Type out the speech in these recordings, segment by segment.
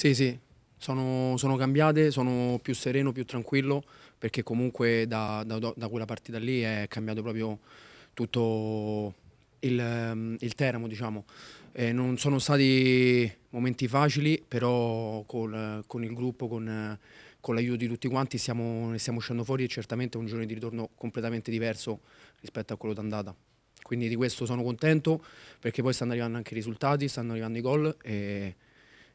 Sì, sì, sono, sono, cambiate, sono più sereno, più tranquillo, perché comunque da, da, da quella partita lì è cambiato proprio tutto il, mm, il Teramo, diciamo. Eh, non sono stati momenti facili, però col, con il gruppo, con, con l'aiuto di tutti quanti stiamo, ne stiamo uscendo fuori e certamente è un giorno di ritorno completamente diverso rispetto a quello d'andata. Quindi di questo sono contento perché poi stanno arrivando anche i risultati, stanno arrivando i gol e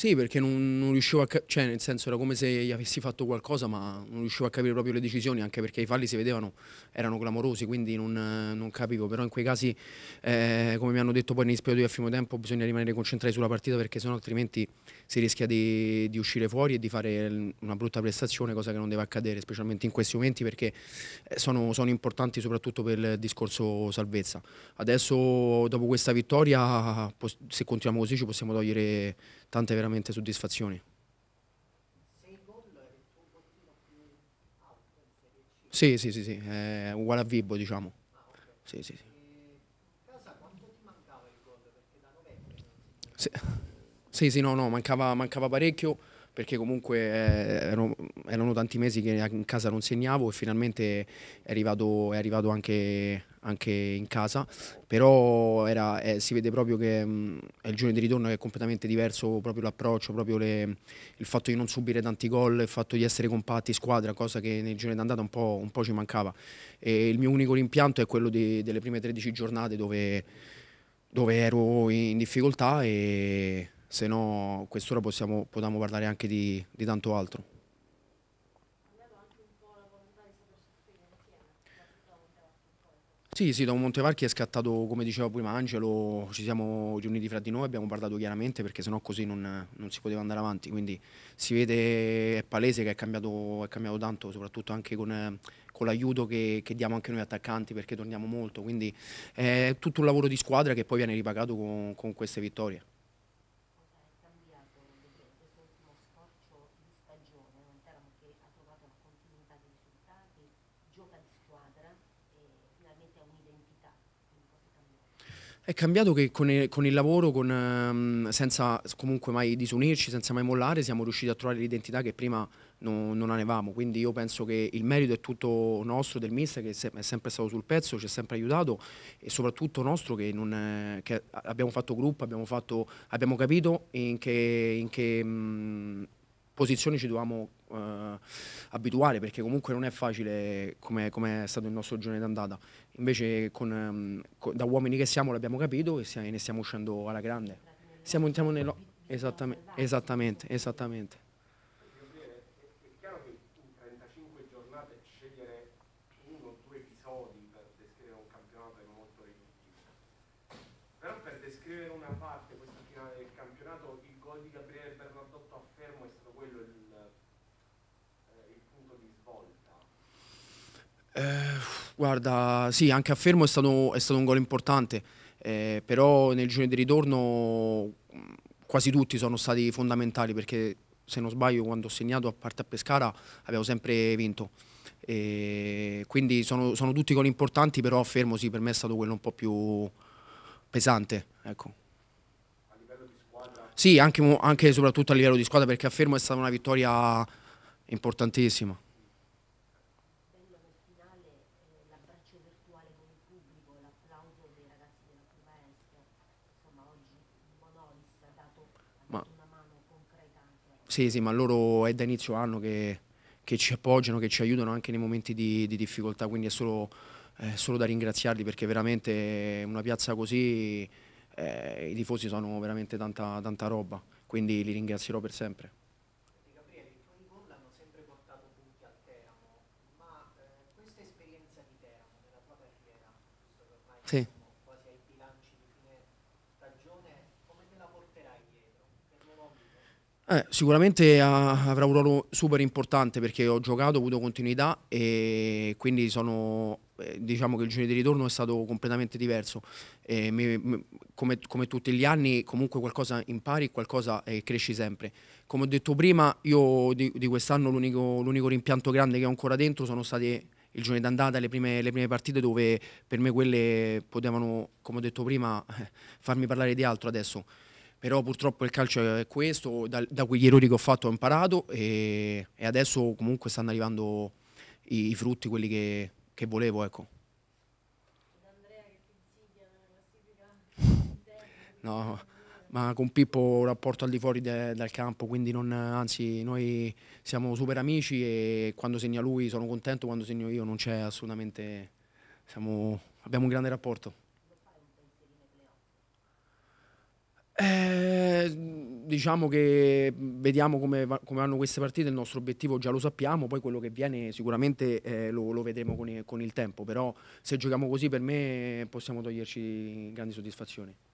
Sì, perché non, non riuscivo a capire, cioè nel senso era come se gli avessi fatto qualcosa ma non riuscivo a capire proprio le decisioni, anche perché i falli si vedevano, erano clamorosi, quindi non, non capivo, però in quei casi, eh, come mi hanno detto poi negli periodi del primo tempo, bisogna rimanere concentrati sulla partita perché sennò altrimenti si rischia di, di, uscire fuori e di fare una brutta prestazione, cosa che non deve accadere, specialmente in questi momenti perché eh, sono, sono importanti soprattutto per il discorso salvezza. Adesso dopo questa vittoria, se continuiamo così ci possiamo togliere tante veramente soddisfazioni. Sì, sì, sì, sì, è uguale a Vibo, diciamo. Sì, sì, sì. Sì, sì, sì no, no, mancava, mancava, parecchio perché comunque eh, erano, erano, tanti mesi che in casa non segnavo e finalmente è arrivato, è arrivato anche anche in casa, però era, eh, si vede proprio che mh, mm, è il giorno di ritorno che è completamente diverso proprio l'approccio, proprio le, il fatto di non subire tanti gol, il fatto di essere compatti, squadra, cosa che nel giorno d'andata un po', un po', ci mancava. E il mio unico rimpianto è quello di, delle prime 13 giornate dove, dove ero in difficoltà e se no quest'ora possiamo, possiamo parlare anche di, di tanto altro. Sì, sì, dopo Montevarchi è scattato, come diceva prima Angelo, ci siamo riuniti fra di noi, abbiamo parlato chiaramente perché sennò così non, non si poteva andare avanti, quindi si vede, è palese che è cambiato, è cambiato tanto, soprattutto anche con, con l'aiuto che, che, diamo anche noi attaccanti perché torniamo molto, quindi è tutto un lavoro di squadra che poi viene ripagato con, con queste vittorie. È cambiato che con il, con il lavoro, con, um, senza comunque mai disunirci, senza mai mollare, siamo riusciti a trovare l'identità che prima non, non avevamo. Quindi io penso che il merito è tutto nostro, del mister, che è sempre stato sul pezzo, ci ha sempre aiutato e soprattutto nostro che, è, che abbiamo fatto gruppo, abbiamo, fatto, abbiamo capito in che, in che um, posizioni ci dovevamo... Uh, abituale perché comunque non è facile come, come è stato il nostro giorno d'andata. Invece con, ehm, con, da uomini che siamo l'abbiamo capito e siamo, ne stiamo uscendo alla grande. Siamo, siamo nello... Esattamente, esattamente, esattamente. È chiaro che in 35 giornate scegliere uno o due episodi per descrivere un campionato è molto riduttivo. Però per descrivere una parte, questa finale del campionato, il gol di Gabriele Bernardo Eh, guarda, sì, anche a Fermo è stato, è stato un gol importante, eh, però nel giro di ritorno mm, quasi tutti sono stati fondamentali perché se non sbaglio quando ho segnato a parte a Pescara abbiamo sempre vinto. E quindi sono, sono tutti gol importanti, però a Fermo sì, per me è stato quello un po' più pesante. Ecco. Sì, anche e soprattutto a livello di squadra perché a Fermo è stata una vittoria importantissima. Sì, ma loro è da inizio anno che, che ci appoggiano, che ci aiutano anche nei momenti di, di difficoltà, quindi è solo, è solo, da ringraziarli perché veramente una piazza così eh, i tifosi sono veramente tanta, tanta roba, quindi li ringrazierò per sempre. Eh, sicuramente ah, avrà un ruolo super importante perché ho giocato, ho avuto continuità e quindi sono, eh, diciamo che il giro di ritorno è stato completamente diverso. Eh, mi, mi, come, come, tutti gli anni comunque qualcosa impari, qualcosa eh, cresci sempre. Come ho detto prima, io di, di quest'anno l'unico, l'unico, rimpianto grande che ho ancora dentro sono state il giorno d'andata, le prime, le prime partite dove per me quelle potevano, come ho detto prima, farmi parlare di altro adesso però purtroppo il calcio è questo, da, da quegli errori che ho fatto ho imparato e, e adesso comunque stanno arrivando i, i frutti, quelli che, che volevo. Ecco. No, ma con Pippo ho un rapporto al di fuori de, dal campo, quindi non, anzi noi siamo super amici e quando segna lui sono contento, quando segno io non c'è assolutamente, siamo, abbiamo un grande rapporto. Eh, diciamo che vediamo come, va- come, vanno queste partite, il nostro obiettivo già lo sappiamo, poi quello che viene sicuramente eh, lo, lo, vedremo con, con il tempo, però se giochiamo così per me possiamo toglierci grandi soddisfazioni.